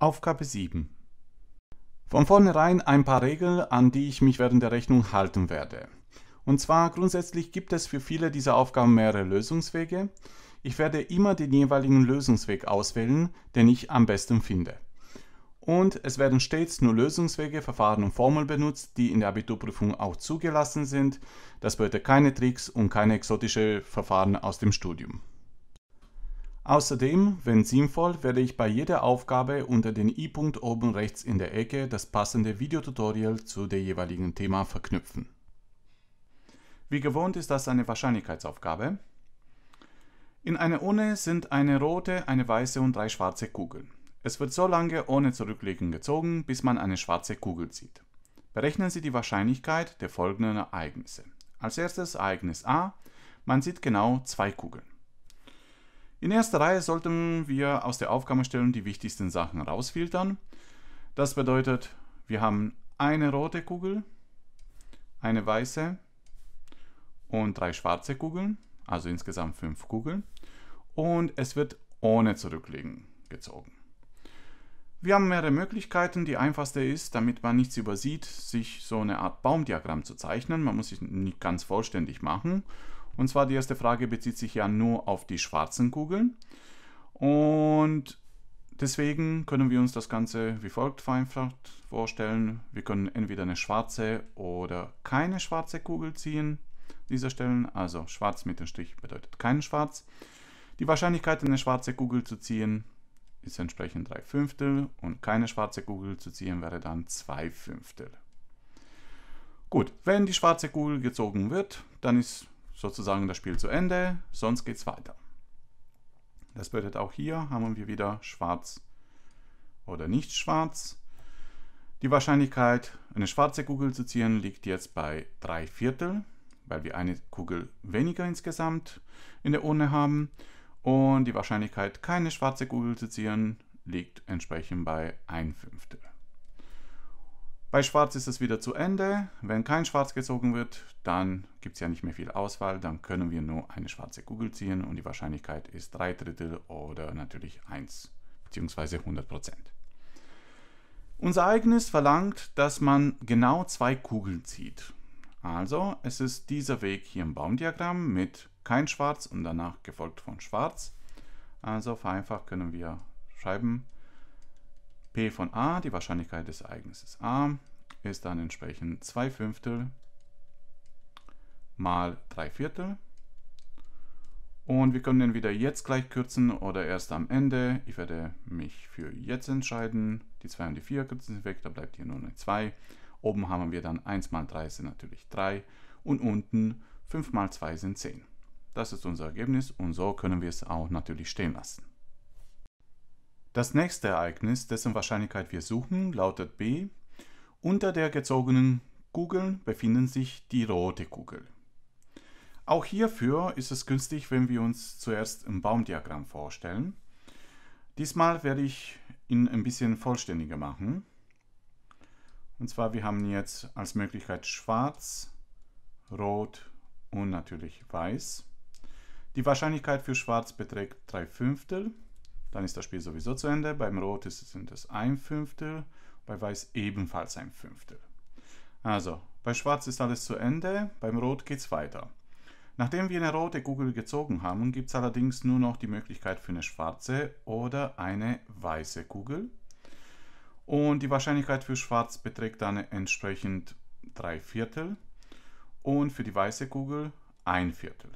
Aufgabe 7. Von vornherein ein paar Regeln, an die ich mich während der Rechnung halten werde. Und zwar grundsätzlich gibt es für viele dieser Aufgaben mehrere Lösungswege. Ich werde immer den jeweiligen Lösungsweg auswählen, den ich am besten finde. Und es werden stets nur Lösungswege, Verfahren und Formeln benutzt, die in der Abiturprüfung auch zugelassen sind. Das bedeutet keine Tricks und keine exotischen Verfahren aus dem Studium. Außerdem, wenn sinnvoll, werde ich bei jeder Aufgabe unter den i-Punkt oben rechts in der Ecke das passende Videotutorial zu dem jeweiligen Thema verknüpfen. Wie gewohnt ist das eine Wahrscheinlichkeitsaufgabe. In einer Urne sind eine rote, eine weiße und drei schwarze Kugeln. Es wird so lange ohne Zurücklegen gezogen, bis man eine schwarze Kugel sieht. Berechnen Sie die Wahrscheinlichkeit der folgenden Ereignisse. Als erstes Ereignis A. Man sieht genau zwei Kugeln. In erster Reihe sollten wir aus der Aufgabenstellung die wichtigsten Sachen rausfiltern. Das bedeutet, wir haben eine rote Kugel, eine weiße und drei schwarze Kugeln, also insgesamt fünf Kugeln. Und es wird ohne Zurücklegen gezogen. Wir haben mehrere Möglichkeiten. Die einfachste ist, damit man nichts übersieht, sich so eine Art Baumdiagramm zu zeichnen. Man muss sich nicht ganz vollständig machen und zwar die erste Frage bezieht sich ja nur auf die schwarzen Kugeln. Und deswegen können wir uns das Ganze wie folgt vereinfacht vorstellen. Wir können entweder eine schwarze oder keine schwarze Kugel ziehen dieser Stellen. Also schwarz mit dem Strich bedeutet kein Schwarz. Die Wahrscheinlichkeit, eine schwarze Kugel zu ziehen, ist entsprechend 3 Fünftel und keine schwarze Kugel zu ziehen wäre dann 2 Fünftel. Gut, wenn die schwarze Kugel gezogen wird, dann ist sozusagen das Spiel zu Ende, sonst geht es weiter. Das bedeutet auch hier haben wir wieder schwarz oder nicht schwarz. Die Wahrscheinlichkeit, eine schwarze Kugel zu ziehen, liegt jetzt bei 3 Viertel, weil wir eine Kugel weniger insgesamt in der Urne haben. Und die Wahrscheinlichkeit, keine schwarze Kugel zu ziehen, liegt entsprechend bei 1 Fünftel. Bei Schwarz ist es wieder zu Ende. Wenn kein Schwarz gezogen wird, dann gibt es ja nicht mehr viel Auswahl. Dann können wir nur eine schwarze Kugel ziehen und die Wahrscheinlichkeit ist 3 Drittel oder natürlich 1 bzw. 100 Prozent. Unser Ereignis verlangt, dass man genau zwei Kugeln zieht. Also es ist dieser Weg hier im Baumdiagramm mit kein Schwarz und danach gefolgt von Schwarz. Also vereinfacht können wir schreiben, P von A, die Wahrscheinlichkeit des Ereignisses A, ist dann entsprechend 2 Fünftel mal 3 Viertel. Und wir können entweder jetzt gleich kürzen oder erst am Ende. Ich werde mich für jetzt entscheiden. Die 2 und die 4 kürzen sich weg, da bleibt hier nur eine 2. Oben haben wir dann 1 mal 3 sind natürlich 3 und unten 5 mal 2 sind 10. Das ist unser Ergebnis und so können wir es auch natürlich stehen lassen. Das nächste Ereignis, dessen Wahrscheinlichkeit wir suchen, lautet B. Unter der gezogenen Kugel befinden sich die rote Kugel. Auch hierfür ist es günstig, wenn wir uns zuerst ein Baumdiagramm vorstellen. Diesmal werde ich ihn ein bisschen vollständiger machen. Und zwar, wir haben jetzt als Möglichkeit schwarz, rot und natürlich weiß. Die Wahrscheinlichkeit für schwarz beträgt 3 Fünftel dann ist das Spiel sowieso zu Ende. Beim Rot sind es ein Fünftel, bei Weiß ebenfalls ein Fünftel. Also, bei Schwarz ist alles zu Ende, beim Rot geht es weiter. Nachdem wir eine rote Kugel gezogen haben, gibt es allerdings nur noch die Möglichkeit für eine schwarze oder eine weiße Kugel. Und die Wahrscheinlichkeit für Schwarz beträgt dann entsprechend 3 Viertel und für die weiße Kugel 1 Viertel.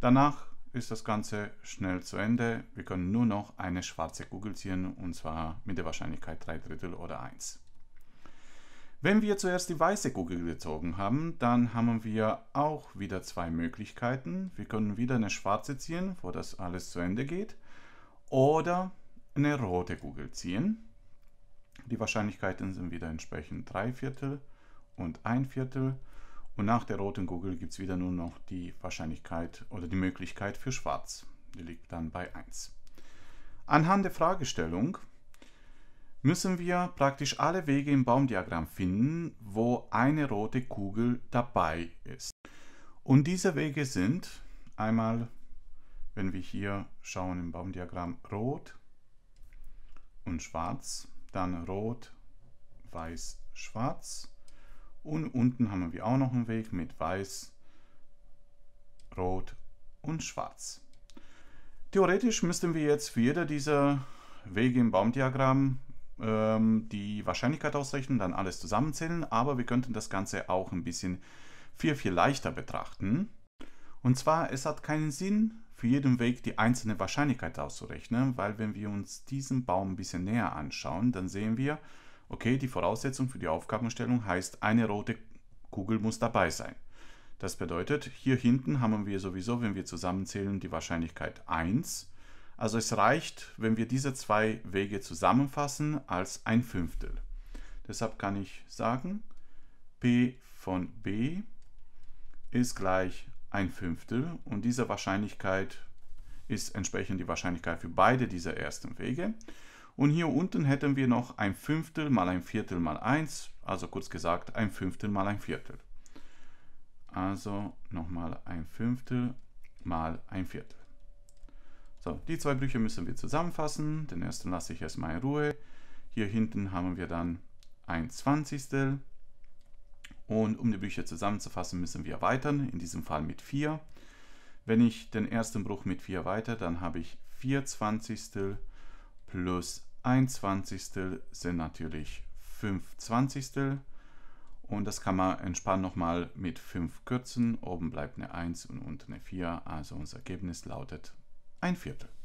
Danach ist das Ganze schnell zu Ende. Wir können nur noch eine schwarze Kugel ziehen und zwar mit der Wahrscheinlichkeit 3 Drittel oder 1. Wenn wir zuerst die weiße Kugel gezogen haben, dann haben wir auch wieder zwei Möglichkeiten. Wir können wieder eine schwarze ziehen, wo das alles zu Ende geht, oder eine rote Kugel ziehen. Die Wahrscheinlichkeiten sind wieder entsprechend 3 Viertel und 1 Viertel und nach der roten Kugel gibt es wieder nur noch die Wahrscheinlichkeit oder die Möglichkeit für Schwarz. Die liegt dann bei 1. Anhand der Fragestellung müssen wir praktisch alle Wege im Baumdiagramm finden, wo eine rote Kugel dabei ist. Und diese Wege sind einmal, wenn wir hier schauen im Baumdiagramm, rot und schwarz, dann rot, weiß, schwarz, und unten haben wir auch noch einen Weg mit Weiß, Rot und Schwarz. Theoretisch müssten wir jetzt für jeder dieser Wege im Baumdiagramm ähm, die Wahrscheinlichkeit ausrechnen, dann alles zusammenzählen, aber wir könnten das Ganze auch ein bisschen viel, viel leichter betrachten. Und zwar, es hat keinen Sinn, für jeden Weg die einzelne Wahrscheinlichkeit auszurechnen, weil wenn wir uns diesen Baum ein bisschen näher anschauen, dann sehen wir, Okay, die Voraussetzung für die Aufgabenstellung heißt, eine rote Kugel muss dabei sein. Das bedeutet, hier hinten haben wir sowieso, wenn wir zusammenzählen, die Wahrscheinlichkeit 1. Also es reicht, wenn wir diese zwei Wege zusammenfassen, als ein Fünftel. Deshalb kann ich sagen, P von B ist gleich ein Fünftel und diese Wahrscheinlichkeit ist entsprechend die Wahrscheinlichkeit für beide dieser ersten Wege. Und hier unten hätten wir noch ein Fünftel mal ein Viertel mal 1, also kurz gesagt ein Fünftel mal ein Viertel. Also nochmal ein Fünftel mal ein Viertel. So, die zwei Brüche müssen wir zusammenfassen. Den ersten lasse ich erstmal in Ruhe. Hier hinten haben wir dann ein Zwanzigstel. Und um die Brüche zusammenzufassen, müssen wir erweitern, in diesem Fall mit 4. Wenn ich den ersten Bruch mit 4 erweitere, dann habe ich 4 Zwanzigstel plus ein Zwanzigstel sind natürlich fünf Zwanzigstel und das kann man entspannt nochmal mit 5 kürzen. Oben bleibt eine 1 und unten eine 4, also unser Ergebnis lautet ein Viertel.